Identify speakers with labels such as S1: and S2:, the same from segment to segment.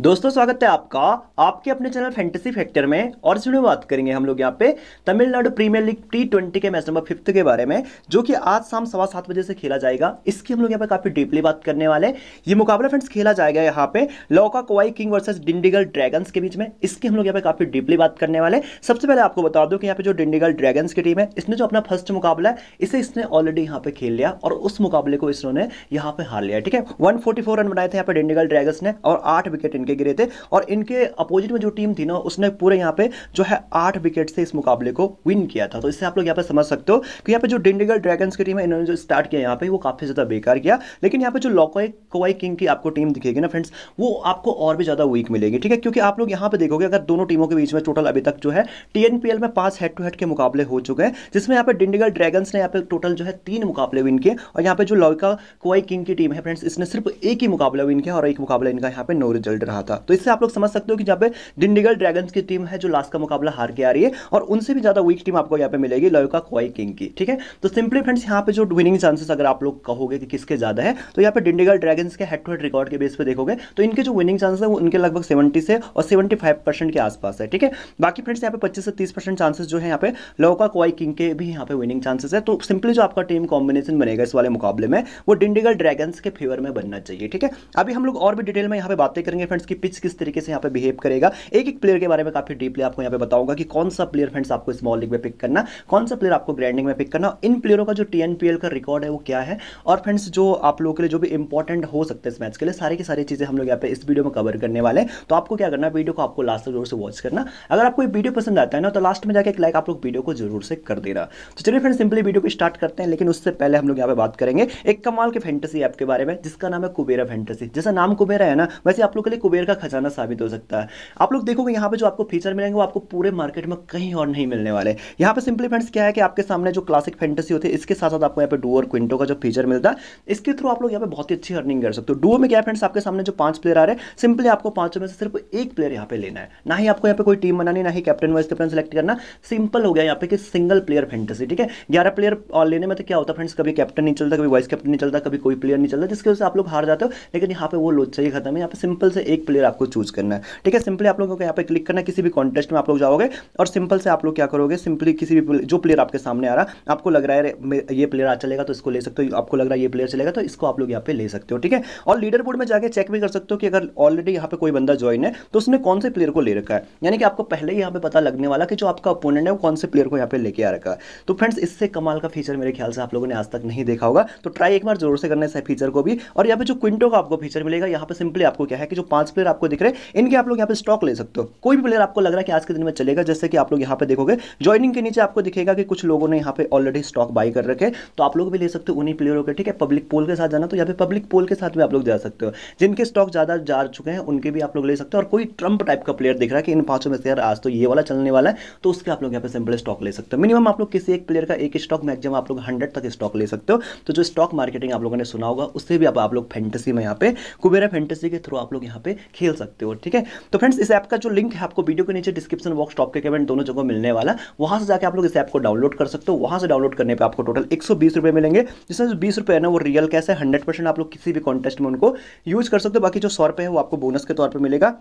S1: दोस्तों स्वागत है आपका आपके अपने चैनल फैंटेसी फैक्टर में और इस वीडियो में बात करेंगे हम लोग यहाँ पे Tamil Nadu premier league T twenty के मैच नंबर फिफ्थ के बारे में जो कि आज शाम सवा सात बजे से खेला जाएगा इसकी हम लोग यहाँ पे काफ़ी डीपली बात करने वाले ये मुकाबला फ्रेंड्स खेला जाएगा यहाँ पे Lyca Kovai king versus Dindigul dragons के बीच में इसकी हम लोग यहाँ पे काफ़ी डीपली बात करने वाले सबसे पहले आपको बता दूँ कि यहाँ पे जो डिंडीगल ड्रैगन्स की टीम है इसने जो अपना फर्स्ट मुकाबला है इसे इसने ऑलरेडी यहाँ पे खेल लिया और उस मुकाबले को इसने यहाँ पे हार लिया ठीक है वन रन बनाए थे यहाँ पे डिंडीगल ड्रैगन्स ने और आठ विकेट के गिरे थे और इनके अपोजिट में जो टीम थी ना उसने पूरे यहाँ पे जो है आठ विकेट से इस मुकाबले को विन किया था तो इससे आप लोग यहाँ पे समझ सकते हो कि यहाँ पे जो डिंडीगढ़ ड्रैगन्स की टीम है इन्होंने जो स्टार्ट किया यहाँ पे वो काफ़ी ज़्यादा बेकार किया लेकिन यहाँ पे जो लॉकोई कोवाई किंग की आपको टीम दिखेगी ना फ्रेंड्स वो आपको और भी ज़्यादा वीक मिलेगी ठीक है क्योंकि आप लोग यहाँ पे देखोगे अगर दोनों टीमों के बीच में टोटल अभी तक जो है टीएनपीएल में पांच हेड टू हेड के मुकाबले हो चुके हैं जिसमें यहाँ पे डिंडीगढ़ ड्रैगन्स ने यहाँ पे टोटल जो है तीन मुकाबले विन किए और यहाँ पे जो लॉयका कोवाई किंग की टीम है फ्रेंड्स इसने सिर्फ एक ही मुकाबला विन किया और एक मुकाबला इनका यहाँ पे नो रिजल्ट रहा रहा था तो इससे आप लोग समझ सकते हो कि जहाँ पे डिंडीगल ड्रैगन्स की टीम है जो लास्ट का मुकाबला हार के आ रही है और उनसे भी ज़्यादा वीक टीम आपको यहाँ पे मिलेगी लयोका क्वाई किंग की ठीक है तो सिंपली फ्रेंड्स यहाँ पे जो विनिंग चांसेस अगर आप लोग कहोगे कि किसके ज़्यादा है तो यहाँ पे डिंडीगल ड्रैगन्स के हेड टू हेड रिकॉर्ड के बेस पर देखोगे तो इनके जो विनिंग चांसेस है उनके लगभग सेवेंटी से और सेवेंटी फाइव परसेंट के आसपास है ठीक है बाकी फ्रेंड्स यहाँ पे पच्चीस से तीस परसेंट चांसेस जो है यहाँ पे लौका क्वाई किंग के भी यहाँ पे विनिंग चांसेस है तो सिंपली जो आपका टीम कॉम्बिनेशन बनेगा इस वाले मुकाबले में वो डिंडीगल ड्रैगन्स के फेवर में बनना चाहिए ठीक है अभी हम लोग और भी डिटेल में यहाँ पे बातें करेंगे फ्रेंड्स उसकी पिच किस तरीके से यहाँ पे बिहेव करेगा एक एक प्लेयर के बारे में काफी डीपली आपको यहाँ पे बताऊंगा कि कौन सा प्लेयर फ्रेंड्स आपको स्मॉल लीग में पिक करना कौन सा प्लेयर आपको ग्रैंडिंग में पिक करना इन प्लेयरों का जो टी का रिकॉर्ड है वो क्या है और फ्रेंड्स जो आप लोगों के लिए जो भी इंपॉर्टेंट हो सकते हैं इस मैच के लिए सारी की सारी चीज़ें हम लोग यहाँ पे इस वीडियो में कवर करने वाले हैं तो आपको क्या करना वीडियो को आपको लास्ट तक जोर से वॉच करना अगर आपको वीडियो पसंद आता है ना तो लास्ट में जाकर एक लाइक आप लोग वीडियो को जरूर से कर देना तो चलिए फ्रेंड सिंपली वीडियो को स्टार्ट करते हैं लेकिन उससे पहले हम लोग यहाँ पे बात करेंगे एक कमाल के फैंटेसी ऐप के बारे में जिसका नाम है कुबेरा फैंटेसी जैसा नाम कुबेरा है ना वैसे आप लोग के लिए कुबेर का खजाना साबित हो सकता है आप लोग देखोगे यहाँ पे जो आपको फीचर मिलेंगे वो आपको पूरे मार्केट में कहीं और नहीं मिलने वाले यहाँ पे सिंपली फ्रेंड्स क्या है कि आपके सामने जो क्लासिक फैंटेसी होती है इसके साथ साथ आपको यहाँ पे डू और क्विंटो का जो फीचर मिलता है इसके थ्रू आप लोग यहाँ पे बहुत ही अच्छी अर्निंग कर सकते हो डुओ में क्या फ्रेंड्स आपके सामने जो पांच प्लेयर आ रहे हैं सिंपली आपको पांचों में से सिर्फ एक प्लेयर यहाँ पे लेना है ना ही आपको यहाँ पे कोई टीम बनानी ना ही कैप्टन वाइस कैप्टन सेलेक्ट करना सिंपल हो गया यहाँ पे कि सिंगल प्लेयर फैंटेसी ठीक है ग्यारह प्लेयर और लेने में तो क्या होता फ्रेंड्स कभी कैप्टन नहीं चलता कभी वाइस कैप्टन नहीं चलता कभी कोई प्लेयर नहीं चलता जिसकी वजह से आप लोग हार जाते हो लेकिन यहाँ पे वो लोचाई खत्म है यहाँ पे सिंपल से एक एक प्लेयर आपको चूज करना है ठीक है सिंपली आप लोगों को यहाँ पर क्लिक करना किसी भी कॉन्टेस्ट में आप लोग जाओगे और सिंपल से आप लोग क्या करोगे सिंपली किसी भी जो प्लेयर आपके सामने आ रहा है आपको लग रहा है ये प्लेयर आ चलेगा तो इसको ले सकते हो आपको लग रहा है ये प्लेयर चलेगा तो इसको आप लोग यहाँ पे ले सकते हो ठीक है और लीडर बोर्ड में जाकर चेक भी कर सकते हो कि अगर ऑलरेडी यहाँ पे कोई बंदा ज्वाइन है तो उसने कौन से प्लेयर को ले रखा है यानी कि आपको पहले ही यहाँ पे पता लगने वाला कि जो आपका ओपोनेंट है वो कौन से प्लेयर को यहाँ पे लेके आ रखा है तो फ्रेंड्स इससे कमाल का फीचर मेरे ख्याल से आप लोगों ने आज तक नहीं देखा होगा तो ट्राई एक बार जोर से करना इस फीचर को भी और यहाँ पे जो क्विंटो का आपको फीचर मिलेगा यहाँ पे सिंपली आपको क्या है कि जो पांच पांच प्लेयर आपको दिख रहे हैं इनके आप लोग यहाँ पे स्टॉक ले सकते हो कोई भी प्लेयर आपको लग रहा है कि आज के दिन में चलेगा जैसे कि आप लोग यहाँ पे देखोगे ज्वाइनिंग के नीचे आपको दिखेगा कि कुछ लोगों ने यहाँ पे ऑलरेडी स्टॉक बाई कर रखे तो आप लोग भी ले सकते हो उन्हीं प्लेयरों के ठीक है पब्लिक पोल के साथ जाना तो यहाँ पे पब्लिक पोल के साथ भी आप लोग जा सकते हो जिनके स्टॉक ज़्यादा जा चुके हैं उनके भी आप लोग ले सकते हो और कोई ट्रंप टाइप का प्लेयर दिख रहा है कि इन पांचों में से यार आज तो ये वाला चलने वाला है तो उसके आप लोग यहाँ पे सिंपल स्टॉक ले सकते हो मिनिमम आप लोग किसी एक प्लेयर का एक स्टॉक मैक्सिमम आप लोग हंड्रेड तक स्टॉक ले सकते हो तो जो स्टॉक मार्केटिंग आप लोगों ने सुना होगा उससे भी आप, लोग फेंटेसी में यहाँ पे कुबेरा फेंटेसी के थ्रू आप लोग यहाँ पे खेल सकते हो ठीक है तो फ्रेंड्स इस ऐप का जो लिंक है आपको वीडियो के नीचे डिस्क्रिप्शन बॉक्स टॉप के कमेंट दोनों जगह मिलने वाला वहां से जाकर आप लोग इस ऐप को डाउनलोड कर सकते हो वहां से डाउनलोड करने पर आपको टोटल एक मिलेंगे जिसमें बीस रुपए है ना वो रियल कैसे हंड्रेड आप लोग किसी भी कॉन्टेस्ट में उनको यूज कर सकते हो बाकी जो सौ है वो आपको बोनस के तौर पर मिलेगा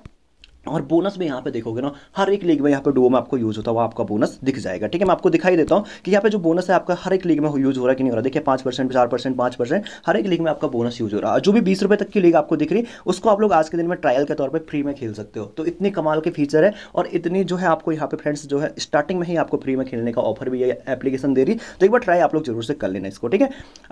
S1: और बोनस में यहाँ पे देखोगे ना हर एक लीग में यहाँ पे डुओ में आपको यूज़ होता है वो आपका बोनस दिख जाएगा ठीक है मैं आपको दिखाई देता हूँ कि यहाँ पे जो बोनस है आपका हर एक लीग में यूज़ हो रहा है कि नहीं हो रहा देखिए पाँच परसेंट चार परसेंट पाँच परसेंट हर एक लीग में आपका बोनस यूज़ हो रहा है जो भी बीस रुपए तक की लीग आपको दिख रही उसको आप लोग आज के दिन में ट्रायल के तौर पर फ्री में खेल सकते हो तो इतनी कमाल के फीचर है और इतनी जो है आपको यहाँ पे फ्रेंड्स जो है स्टार्टिंग में ही आपको फ्री में खेलने का ऑफर भी है एप्लीकेशन दे रही तो एक बार ट्राई आप लोग जरूर से कर लेना इसको ठीक है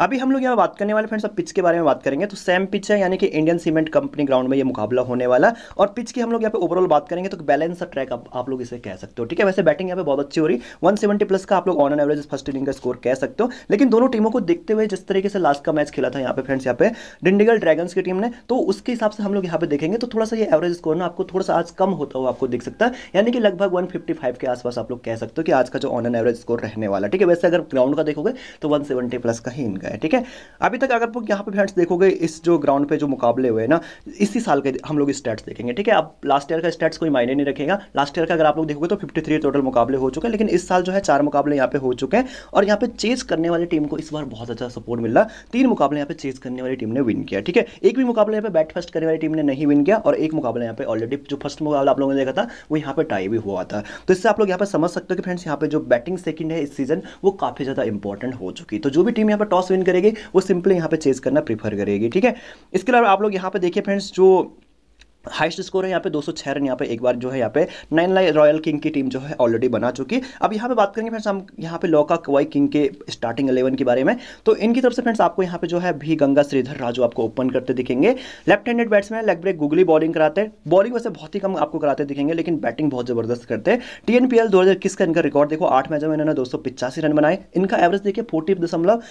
S1: अभी हम लोग यहाँ बात करने वाले फ्रेंड्स पिच के बारे में बात करेंगे तो सेम पिच है यानी कि इंडियन सीमेंट कंपनी ग्राउंड में यह मुकाबला होने वाला और पिच की हम लोग यहाँ पे ओवरऑल बात करेंगे तो बैलेंस ट्रैक आप, आप लोग इसे कह सकते हो ठीक है वैसे बैटिंग यहाँ पे बहुत अच्छी हो रही वन सेवेंटी प्लस का आप लोग on an average first inning का स्कोर कह सकते हो लेकिन दोनों टीमों को देखते हुए जिस तरीके से लास्ट का मैच खेला था यहाँ पे फ्रेंड्स यहाँ पे डिंडीगल ड्रैगन्स की टीम ने तो उसके हिसाब से हम लोग यहाँ पे देखेंगे तो थोड़ा सा ये एवरेज स्कोर ना आपको थोड़ा सा आज कम होता हुआ आपको देख सकता है यानी कि लगभग वन के आसपास आप लोग कह सकते हो कि आज का जो ऑन एन एवरेज स्कोर रहने वाला ठीक है वैसे अगर ग्राउंड का देखोगे तो वन प्लस का ही इनका है ठीक है अभी तक अगर यहाँ पे फ्रेंड्स देखोगे इस जो ग्राउंड पे जो मुकाबले हुए ना इसी साल के हम लोग स्टैट्स देखेंगे ठीक है अब लास्ट लास्ट ईयर का स्टेट्स कोई मायने नहीं रखेगा लास्ट ईयर का अगर आप लोग देखोगे तो फिफ्टी टोटल मुकाबले हो चुके हैं लेकिन इस साल जो है चार मुकाबले यहाँ पे हो चुके हैं और यहाँ पे चेज करने वाली टीम को इस बार बहुत अच्छा सपोर्ट मिल रहा तीन मुकाबले यहाँ पे चेज करने वाली टीम ने विन किया ठीक है एक भी मुकाबले यहाँ पे बैट फर्स्ट करने वाली टीम ने नहीं विन किया और एक मुकाबला यहाँ पे ऑलरेडी जो फर्स्ट मुकाबला आप लोगों ने देखा था वो यहाँ पे टाई भी हुआ था तो इससे आप लोग यहाँ पर समझ सकते हो कि फ्रेंड्स यहाँ पे जो बैटिंग सेकंड है इस सीजन वो काफी ज्यादा इंपॉर्टेंट हो चुकी तो जो भी टीम यहाँ पर टॉस विन करेगी वो सिंपली यहाँ पे चेज करना प्रीफर करेगी ठीक है इसके अलावा आप लोग यहाँ पे देखिए फ्रेंड्स जो हाइस्ट स्कोर है यहाँ पे 206 रन यहाँ पे एक बार जो है यहाँ पे नाइन लाइन रॉयल किंग की टीम जो है ऑलरेडी बना चुकी अब यहाँ पे बात करेंगे फ्रेंड्स हम यहाँ पे लौका कवाई किंग के स्टार्टिंग एलेवन के बारे में तो इनकी तरफ से फ्रेंड्स आपको यहाँ पे जो है भी गंगा श्रीधर राजू आपको ओपन करते दिखेंगे left handed batsman leg break googly bowling कराते हैं बॉलिंग वैसे बहुत ही कम आपको कराते दिखेंगे लेकिन बैटिंग बहुत जबरदस्त करते हैं टी एन पी एल दो हज़ार इक्कीस का इनका रिकॉर्ड देखो आठ मैचों में इन्होंने दो सौ पिचासी रन बनाए इनका एवरेज देखिए फोर्टी दशमलव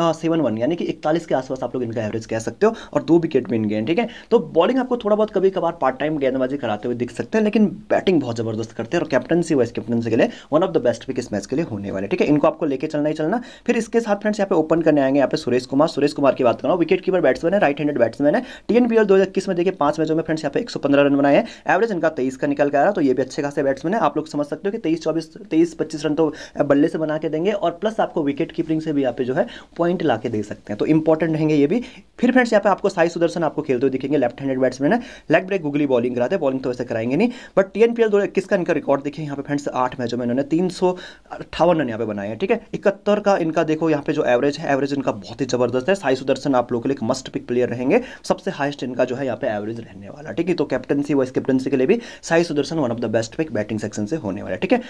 S1: सेवन वन यानी कि इकतालीस के आसपास आप लोग इनका एवरेज कह सकते हो और दो विकेट भी इनके हैं ठीक है तो बॉलिंग आपको थोड़ा बहुत कभी कभार पार्ट टाइम गेंदबाजी कराते हुए दिख सकते हैं लेकिन बैटिंग बहुत जबरदस्त करते हैं और कैप्टनसी वाइस कैप्टनसी के लिए one of the best pick इस मैच के लिए होने वाले ठीक है इनको आपको लेकर चलना ही चलना फिर इसके साथ फ्रेंड्स यहाँ पे ओपन करने आएंगे यहाँ पे सुरेश कुमार सुरेश कुमार की बात कर विकेट कीपर बैट्समैन है राइट हैंडेड बैट्समैन है टी एन दो हज़ार इक्कीस में देखिए पांच मैचों में फ्रेंड्स यहाँ पे एक सौ पंद्रह रन बनाए हैं एवरेज इनका तेईस का निकल के आ रहा तो ये भी अच्छे खासे बैट्समैन है आप लोग समझ सकते हो कि तेईस चौबीस तेईस पच्चीस रन तो बल्ले से बना के देंगे और प्लस आपको विकेट कीपिंग से भी यहाँ पे जो है पॉइंट ला दे सकते हैं तो इंपॉर्टेंट रहेंगे ये भी फिर फ्रेंड्स यहाँ पे आपको साई सुदर्शन आपको खेलते हुए दिखेंगे लेफ्ट हैंडेड बैट्समैन है लेग ब्रेक गुगली बॉलिंग कराते बॉलिंग तो वैसे कराएंगे नहीं but T N P L दो किसका इनका रिकॉर्ड देखिए यहाँ पे फ्रेंड्स आठ मैचों में इन्होंने तीन सौ अट्ठावन रन यहाँ पे बनाए हैं ठीक है इकहत्तर का इनका देखो यहाँ पे जो एवरेज है एवरेज इनका बहुत ही जबरदस्त है साई सुदर्शन आप लोगों के लिए मस्ट पिक प्लेयर रहेंगे सबसे हाइस्ट इनका जो है यहाँ पे एवरेज रहने वाला ठीक है तो कैप्टनसी वाइस कैप्टनसी के लिए भी Sai Sudharsan one of the best pick batting section से होने वाला ठीक है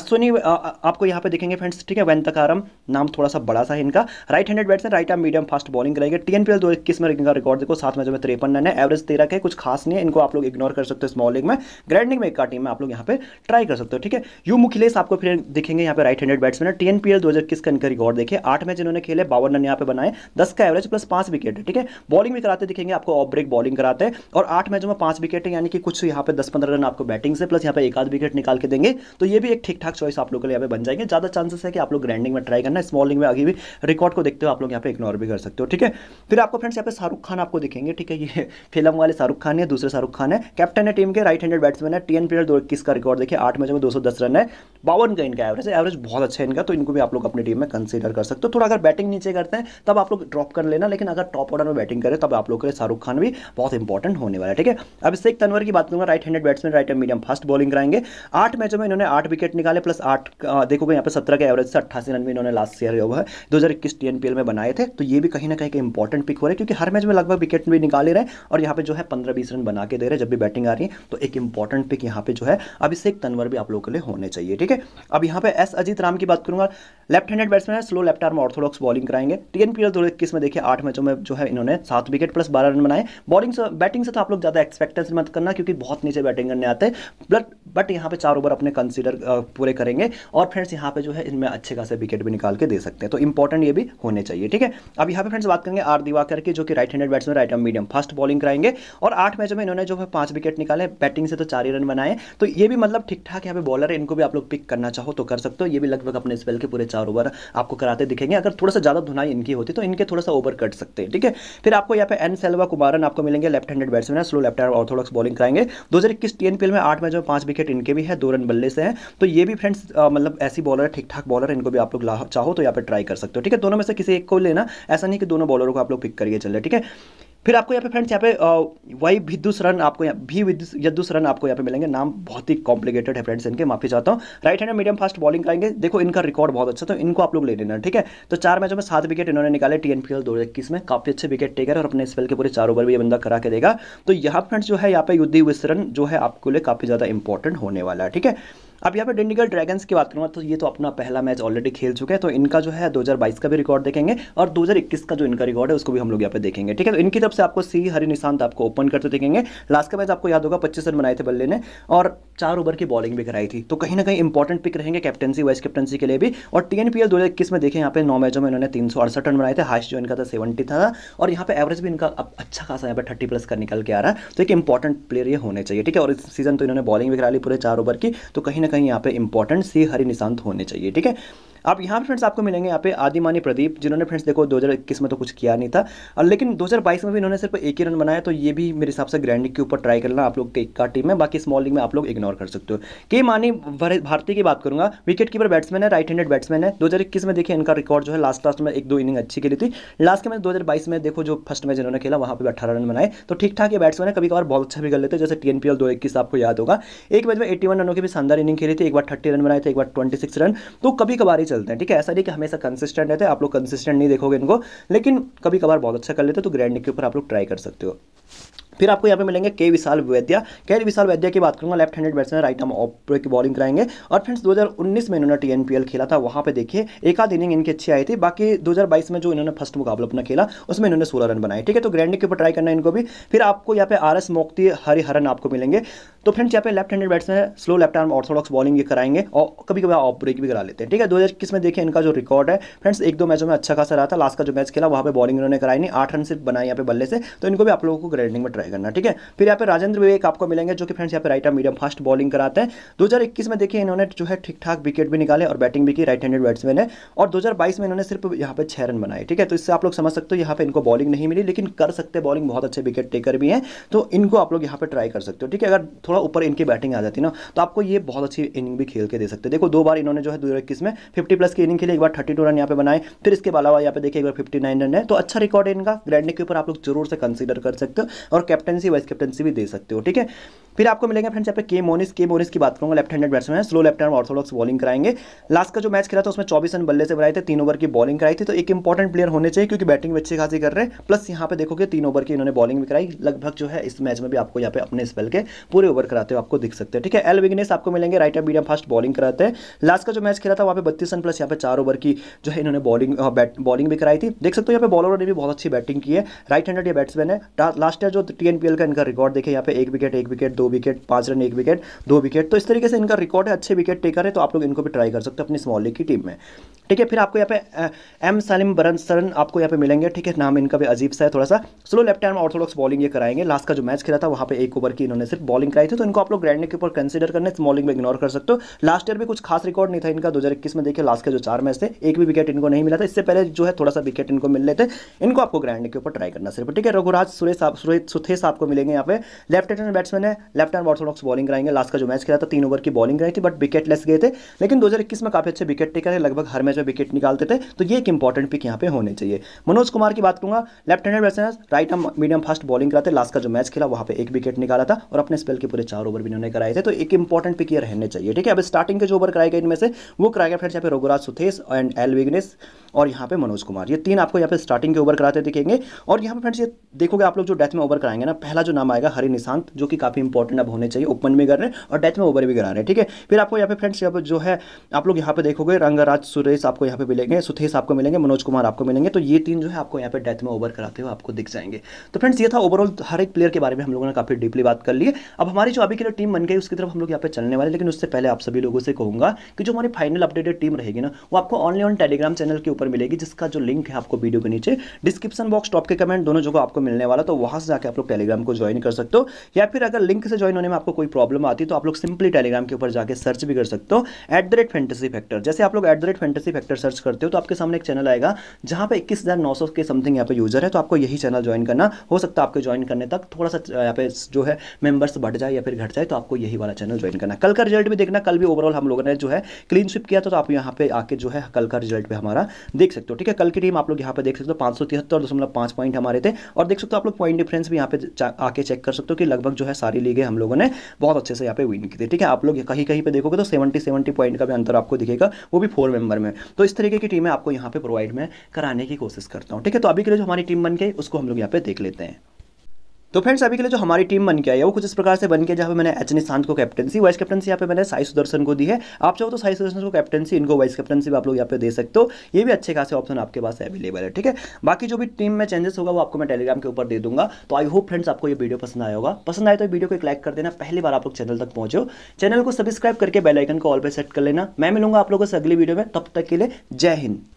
S1: अश्विनी आपको यहाँ पे देखेंगे फ्रेंड्स ठीक है वेंतकारम नाम थोड़ा सा बड़ा सा इनका right hand bats right arm medium fast bowling करेंगे टी एन पी एल दो इक्कीस में इनका रिकॉर्ड देखो सात मैचों में तिरपन रन है एवरेज तेरह है कुछ खास नहीं है इनको आप लोग इग्नोर कर सकते हो स्मॉल लीग में ग्रैंडिंग में एक टीम में आप लोग यहाँ पे ट्राई कर सकते हो ठीक है यू मुखिलेश आपको फिर देखेंगे यहाँ पे right hand batsman T N P L दो हज़ार इक्कीस का इनका रिकॉर्ड देखिए आठ मैच इन्होंने खेले बावन रन यहाँ पे बनाए दस का एवरेज प्लस पांच विकेट है ठीक है बॉलिंग भी कराते दिखेंगे आपको ऑफ ब्रेक बॉलिंग कराते हैं और आठ मैचों में पांच विकेट है यानी कि कुछ यहाँ पे दस पंद्रह रन आपको बैटिंग से प्लस यहाँ पे एक आध विकेट निकाल के देंगे तो ये भी एक ठीक ठाक चॉइस आप लोगों के लिए यहाँ पे बन जाएंगे ज्यादा चांसेस है कि आप लोग ग्रैंडिंग में ट्राई करना स्मॉलिंग में अभी भी रिकॉर्ड को देखते हो आप लोग यहाँ पे इग्नोर भी कर सकते हो ठीक है फिर आपको फ्रेंड्स यहाँ पे शाहरुख खान आपको दिखेंगे ठीक है ये फिल्म वाले शाहरुख खान है दूसरे शाहरुख खान है कैप्टन है टीम के राइट हैंडेड बैट्समैन है टेन पीरियड दो इक्कीस का रिकॉर्ड देखिए आठ मैचों में दो रन है बावन का इनका एवरेज एवरेज बहुत अच्छा है इनका तो इनको भी आप लोग अपनी टीम में कंसिडर कर सकते हो थोड़ा अगर बैटिंग नीचे करते हैं तब आप लोग ड्रॉप कर लेना लेकिन अगर टॉप ऑर्डर में बैटिंग करें तब आप लोग के लिए शाहरुख खान भी बहुत इंपॉर्टेंट होने वाला है ठीक है अब इससे एक तनवर की बात करूंगा right handed batsman right and medium fast bowling कराएंगे आठ मैचों में इन्होंने आठ विकेट निकाले प्लस आठ देखोगे यहाँ पर सत्रह के एवरेज से अट्ठासी रन भी इन्होंने लास्ट ईयर हुआ है दो हज़ार इक्कीस टी एनपीएल में बनाए थे तो ये भी कहीं ना कहीं एक इंपॉर्टेंट पिक हो रहा है क्योंकि हर मैच में लगभग विकेट भी निकाले रहे हैं और यहाँ पे जो है पंद्रह बीस रन बना के दे रहे हैं जब भी बैटिंग आ रही है तो एक इंपॉर्टेंट पिक यहाँ पे जो है अब इससे एक तनवर भी आप लोगों के लिए होने चाहिए ठीक है अब यहाँ पे एस अजीत राम की बात करूंगा लेफ्ट हैंडेड बैट्समैन है slow left arm orthodox bowling कराएंगे टी एन पी दो इक्कीस में देखिए आठ मैचों में जो है इन्होंने सात विकेट प्लस बारह रन बनाए बॉलिंग से बैटिंग से तो आप लोग ज़्यादा एक्सपेक्टेंस मत करना क्योंकि बहुत नीचे बैटिंग करने आते हैं बट बट यहाँ पे चार ओवर अपने कंसिडर पूरे करेंगे और फ्रेंड्स यहाँ पे जो है इनमें अच्छे खासे विकेट भी निकाल के दे सकते हैं तो इंपॉर्टेंट ये भी होने चाहिए ठीक है अब यहाँ पे फ्रेंड्स बात करेंगे आर दिवाकर की जो कि right handed batsman right medium fast bowling कराएंगे और आठ मैचों में इन्होंने जो है पांच विकेट निकाले बैटिंग से तो चार ही रन बनाए तो ये भी मतलब ठीक ठाक यहाँ पे बॉलर है इनको भी आप लोग पिक करना चाहो तो कर सकते हो ये भी लगभग अपने स्पेल के पूरे चार ओवर आपको कराते दिखेंगे अगर थोड़ा सा ज़्यादा धुनाई इनकी होती तो इनके थोड़ा सा ओवर कट सकते हैं ठीक है फिर आपको यहाँ पे एन सेलवा कुमारन आपको मिलेंगे लेफ्ट हैंडेड बैट्समैन है slow left hand orthodox bowling कराएंगे दो हज़ार इक्कीस टीएनपीएल में आठ मैचों में पांच विकेट इनके भी है दो रन बल्ले से है तो ये भी फ्रेंड्स मतलब ऐसी बॉलर है ठीक ठाक बॉलर इनको भी आप लोग चाहो तो यहाँ पर ट्राई कर सकते हो ठीक है दोनों में से किसी एक को लेना ऐसा नहीं कि दोनों बॉलरों को आप लोग पिक करिए चल रहे ठीक है फिर आपको यहाँ पे फ्रेंड्स यहाँ पे वाई विद्युस रन आपको यहाँ भी यद्दु रन आपको यहाँ पे मिलेंगे नाम बहुत ही कॉम्प्लिकेटेड है फ्रेंड्स इनके माफी चाहता हूँ right hand medium fast bowling कराएंगे देखो इनका रिकॉर्ड बहुत अच्छा तो इनको आप लोग ले लेना ठीक है तो चार मैचों में सात विकेट इन्होंने निकाले टी एन पी एल दो में काफी अच्छे विकेट टेकर और अपने स्पेल के पूरे चार ओवर भी बंदा करा के देगा तो यहाँ फ्रेंड्स जो है यहाँ पे युद्धि विस्तरण जो है आपके लिए काफी ज्यादा इंपॉर्टेंट होने वाला है ठीक है अब यहाँ पे डिंडिगल ड्रैगन्स की बात करूँगा तो ये तो अपना पहला मैच ऑलरेडी खेल चुके हैं तो इनका जो है 2022 का भी रिकॉर्ड देखेंगे और 2021 का जो इनका रिकॉर्ड है उसको भी हम लोग यहाँ पे देखेंगे ठीक है तो इनकी तरफ से आपको सी हरि निशांत आपको ओपन करते देखेंगे लास्ट का मैच आपको याद होगा पच्चीस रन बनाए थे बल्ले ने और चार ओवर की बॉलिंग भी कराई थी तो कहीं ना कहीं इंपॉर्टेंट पिक रहेंगे कैप्टनसी वाइस कैप्टनसी के लिए भी और टी एन पी एल दो हज़ार इक्कीस में देखें यहाँ पे नौ मैचों में इन्होंने तीन सौ अड़सठ रन बनाए थे हाइस्ट जो इनका था सेवेंटी था और यहाँ पर एवरेज भी इनका अब अच्छा खासा यहाँ पर थर्टी प्लस का निकल के आ रहा है तो एक इंपॉर्टेंट प्लेयर ये होने चाहिए ठीक है और इस सीजन तो इन्होंने बॉलिंग भी करा ली पूरे चार ओवर की तो कहीं कहीं यहाँ पे इंपॉर्टेंट से हरि निशांत तो होने चाहिए ठीक है आप यहाँ फ्रेंड्स आपको मिलेंगे यहाँ पे आदिमानी प्रदीप जिन्होंने फ्रेंड्स देखो 2021 में तो कुछ किया नहीं था और लेकिन 2022 में भी इन्होंने सिर्फ एक ही रन बनाया तो ये भी मेरे हिसाब से ग्रैंड के ऊपर ट्राई करना आप लोग के का टीम है बाकी स्मॉल लीग में आप लोग इग्नोर कर सकते हो के मानी भारतीय की बात करूँगा विकेट कीपर बैट्समैन है राइट हैंडेड बैट्समैन है दो में देखिए इनका रिकॉर्ड जो है लास्ट लास्ट में एक दो इनिंग अच्छी खेली थी लास्ट के मैच दो में देखो जो फर्स्ट मैच इन्होंने खेला वहाँ पर अठारह रन बनाए तो ठीक ठाक ये बैट्समैन है कभी कभार बहुत अच्छा भी कर लेते जैसे टी एन आपको याद होगा एक मैच में एट्टी रनों की भी शानदार इनिंग खेली थी एक बार थर्टी रन बनाए थे एक बार ट्वेंटी रन तो कभी कभार ही चलते हैं ठीक है ऐसा नहीं कि हमेशा कंसिस्टेंट रहते हैं आप लोग कंसिस्टेंट नहीं देखोगे इनको लेकिन कभी कभार बहुत अच्छा कर लेते हो तो ग्रैंड के ऊपर आप लोग ट्राई कर सकते हो फिर आपको यहाँ पे मिलेंगे के विशाल वैद्या के विशाल वैद्या की बात करूंगा left handed batsman right arm off की बॉलिंग कराएंगे और फ्रेंड्स 2019 में इन्होंने टीएनपीएल खेला था वहाँ पे देखिए एक आध इनिंग इनकी अच्छी आई थी बाकी 2022 में जो इन्होंने फर्स्ट मुकाबला अपना खेला उसमें इन्होंने सोलह रन बनाए ठीक है तो ग्रैंड के ऊपर ट्राई करना इनको भी फिर आपको यहाँ पे आर एस मोक्ति हरिहरन आपको मिलेंगे तो फ्रेंड्स यहाँ पे left handed batsman slow left arm orthodox bowling ये कराएंगे और कभी कभी ऑफ ब्रेक भी करा लेते हैं ठीक है दो में देखिए इनका जो रिकॉर्ड है फ्रेंड्स एक दो मैचों में अच्छा खासा रहा था लास्ट का जो मैच खेला वहाँ पर बॉलिंग इन्होंने कराई नहीं आठ रन सिर्फ बनाए यहाँ पे बल्ले से तो इनको भी आप लोगों को ग्रेडिंग में ट्राई करना ठीक है फिर यहाँ पे राजेंद्र विवेक आपको मिलेंगे जो कि फ्रेंड्स यहाँ पे right arm medium fast bowling कराते हैं दो में देखिए इन्होंने जो है ठीक ठाक विकेट भी निकाले और बैटिंग भी की राइट हैंडेड बैट्समैन है और दो में इन्होंने सिर्फ यहाँ पर छः रन बनाए ठीक है तो इससे आप लोग समझ सकते हो यहाँ पर इनको बॉलिंग नहीं मिली लेकिन कर सकते बॉलिंग बहुत अच्छे विकेट टेकर भी हैं तो इनको आप लोग यहाँ पे ट्राई कर सकते हो ठीक है अगर थोड़ा थोड़ा ऊपर इनकी बैटिंग आ जाती ना तो आपको ये बहुत अच्छी इनिंग भी खेल के दे सकते देखो दो बार इन्होंने जो है दो में फिफ्टी प्लस की इनिंग खेली एक बार थर्टी रन यहाँ पे बनाए फिर इसके अलावा यहाँ पे देखिए एक बार फिफ्टी रन है तो अच्छा रिकॉर्ड है इनका ग्रैंड के ऊपर आप लोग जरूर से कंसिडर कर सकते हो और कैप्टनसी वाइस कैप्टनसी भी दे सकते हो ठीक है फिर आपको मिलेंगे फ्रेंड्स यहाँ पे के मोनिस के मोनिस की बात करूँगा लेफ्ट हैंडेड बैट्समैन है slow left hand orthodox bowling कराएंगे लास्ट का जो मैच खेला था उसमें चौबीस रन बल्ले से बनाए थे तीन ओवर की बॉलिंग कराई थी तो एक इंपॉर्टेंट प्लेयर होने चाहिए क्योंकि बैटिंग भी अच्छी खासी कर रहे हैं प्लस यहाँ पे देखोगे तीन ओवर की इन्होंने बॉलिंग भी कराई लगभग जो है इस मैच में भी आपको यहाँ पे अपने स्पेल के पूरे ओवर कराते हो आपको दिख सकते हैं ठीक है एल विगनेस आपको मिलेंगे right and medium fast bowling कराते हैं लास्ट का जो मैच खेला था वहाँ पे बत्तीस रन प्लस यहाँ पे चार ओवर की जो है इन्होंने बॉलिंग बॉलिंग भी कराई थी देख सकते हो यहाँ पे बॉलरों ने भी बहुत अच्छी बैटिंग की है राइट हैंडेड ये बैट्समैन है लास्ट ईयर जो टी का इनका रिकॉर्ड देखे यहाँ पे एक विकेट एक विकेट दो विकेट पाँच रन एक विकेट दो विकेट तो इस तरीके से इनका रिकॉर्ड है अच्छे विकेट टेकर है तो आप लोग इनको भी ट्राई कर सकते हो अपनी स्मॉल लीग की टीम में ठीक है फिर आपको यहाँ पे एम सलीम बरन सरन आपको यहाँ पे मिलेंगे ठीक है नाम इनका भी अजीब सा है थोड़ा सा slow left hand orthodox bowling ये कराएंगे लास्ट का जो मैच खेला था वहाँ पे एक ओवर की इन्होंने सिर्फ बॉलिंग कराई थी तो इनको आप लोग ग्रैंड के ऊपर कंसिडर करने स्मॉलिंग में इग्नोर कर सकते हो लास्ट ईयर भी कुछ खास रिकॉर्ड नहीं था इनका दो में देखिए लास्ट के जो चार मैच थे एक भी विकेट इनको नहीं मिला था इससे पहले जो है थोड़ा सा विकेट इनको मिल लेते इनको आपको ग्रैंड के ऊपर ट्राई करना सिर्फ ठीक है रघुराज सुरेश सुरेश सुथेश आपको मिलेंगे यहाँ पे लेफ्ट हैंड बैट्समैन है लेफ्ट एंड ऑर्थोडॉक्स बॉलिंग कराएंगे लास्ट का जो मैच खेला था तीन ओवर की बॉलिंग कराई थी बट विकेट लेस गए थे लेकिन 2021 में काफ़ी अच्छे विकेट टेकर है लगभग हर मैच में विकेट निकालते थे तो ये एक इंपॉर्टेंट पिक यहाँ पे होने चाहिए मनोज कुमार की बात करूंगा लेफ्ट हैंड बैसे right arm medium fast bowling कराते लास्ट का जो मैच खेला वहाँ पर एक विकेट निकाला था और अपने स्पेल के पूरे चार ओवर भी उन्होंने कराए थे तो एक इंपॉर्टेंट पिक ये रहने चाहिए ठीक है अब स्टार्टिंग के जो ओवर कराए गए इनमें से वो कराएगा गए फ्रेंड्स यहाँ पे रोगराज सुथेस एंड एल विग्नेस और यहाँ पे मनोज कुमार ये तीन आपको यहाँ पे स्टार्टिंग के ओवर कराते दिखेंगे और यहाँ पे फ्रेंड्स ये देखोगे आप लोग जो डेथ में ओवर कराएंगे ना पहला जो नाम आएगा हरि निशांत जो कि काफ़ी इंपॉर्टेंट अब होने चाहिए ओपन में कर रहे हैं और डेथ में ओवर भी करा रहे हैं ठीक है फिर आपको यहाँ पे फ्रेंड्स यहाँ पर जो है आप लोग यहाँ पे देखोगे रंगराज सुरेश आपको यहाँ पे मिलेंगे सुथेश आपको मिलेंगे मनोज कुमार आपको मिलेंगे तो ये तीन जो है आपको यहाँ पे डेथ में ओवर कराते हुए आपको दिख जाएंगे तो फ्रेंड्स ये था ओवरऑल हर एक प्लेयर के बारे में हम लोगों ने काफ़ी डीपली बात कर ली अब हमारी जो अभी के लिए टीम बन गई उसकी तरफ हम लोग यहाँ पे चलने वाले लेकिन उससे पहले आप सभी लोगों से कहूँगा कि जो हमारी फाइनल अपडेटेड टीम रहेगी ना वो आपको ऑनली ऑन टेलीग्राम चैनल के ऊपर पर मिलेगी जिसका जो लिंक है आपको वीडियो के नीचे डिस्क्रिप्शन बॉक्स टॉप के कमेंट दोनों जगह आपको मिलने वाला तो वहां से जाकर आप लोग टेलीग्राम को ज्वाइन कर सकते हो या फिर अगर लिंक से ज्वाइन होने में आपको कोई प्रॉब्लम आती है तो आप लोग सिंपली टेलीग्राम के ऊपर जाकर सर्च भी कर सकते हो at the rate fantasy factor जैसे आप लोग at the rate fantasy factor search करते हो तो आपके सामने एक चैनल आएगा जहां पे इक्कीस के समथिंग यहाँ पे यूजर है तो आपको यही चैनल ज्वाइन करना हो सकता है आपके ज्वाइन करने तक थोड़ा सा यहाँ पे जो है मेंबर्स बढ़ जाए या फिर घट जाए तो आपको यही वाला चैनल ज्वाइन करना कल का रिजल्ट भी देखना कल भी ओवरऑल हम लोगों ने जो है क्लीन स्विप किया था तो आप यहाँ पे आके जो है कल का रिजल्ट भी हमारा देख सकते हो ठीक है कल की टीम आप लोग यहाँ पे देख सकते हो पाँच सौ तिहत्तर दशमलव पाँच पॉइंट हमारे थे और देख सकते हो आप लोग पॉइंट डिफरेंस भी यहाँ पे आके चेक कर सकते हो कि लगभग जो है सारी लीगें हम लोगों ने बहुत अच्छे से यहाँ पे विन की थी ठीक है आप लोग कहीं कहीं पर देखोगे तो सेवेंटी सेवेंटी पॉइंट का भी अंतर आपको दिखेगा वो भी फोर मेंबर में तो इस तरीके की टीमें आपको यहाँ पे प्रोवाइड में कराने की कोशिश करता हूँ ठीक है तो अभी के लिए जो हमारी टीम बन गई उसको हम लोग यहाँ पे देख लेते हैं तो फ्रेंड्स अभी के लिए जो हमारी टीम बन के आई है वो कुछ इस प्रकार से बन के जहाँ पे मैंने एच निशांत को कैप्टनसी वाइस कैप्टनसी यहाँ पे मैंने साई सुदर्शन को दी है आप चाहो तो साई सुदर्शन को कैप्टनसी इनको वाइस कैप्टनसी आप लोग यहाँ पे दे सकते हो ये भी अच्छे खासे ऑप्शन आपके पास अवेलेबल है ठीक है बाकी जो भी टीम में चेंजेस होगा वो आपको मैं टेलीग्राम के ऊपर दे दूंगा तो आई होप फ्रेंड्स आपको ये वीडियो पसंद आएगा पसंद आए तो वीडियो को एक लाइक कर देना पहली बार आप लोग चैनल तक पहुंचो चैनल को सब्सक्राइब करके बेलाइकन को ऑल पर सेट कर लेना मैं मिलूंगा आप लोगों से अगली वीडियो में तब तक के लिए जय हिंद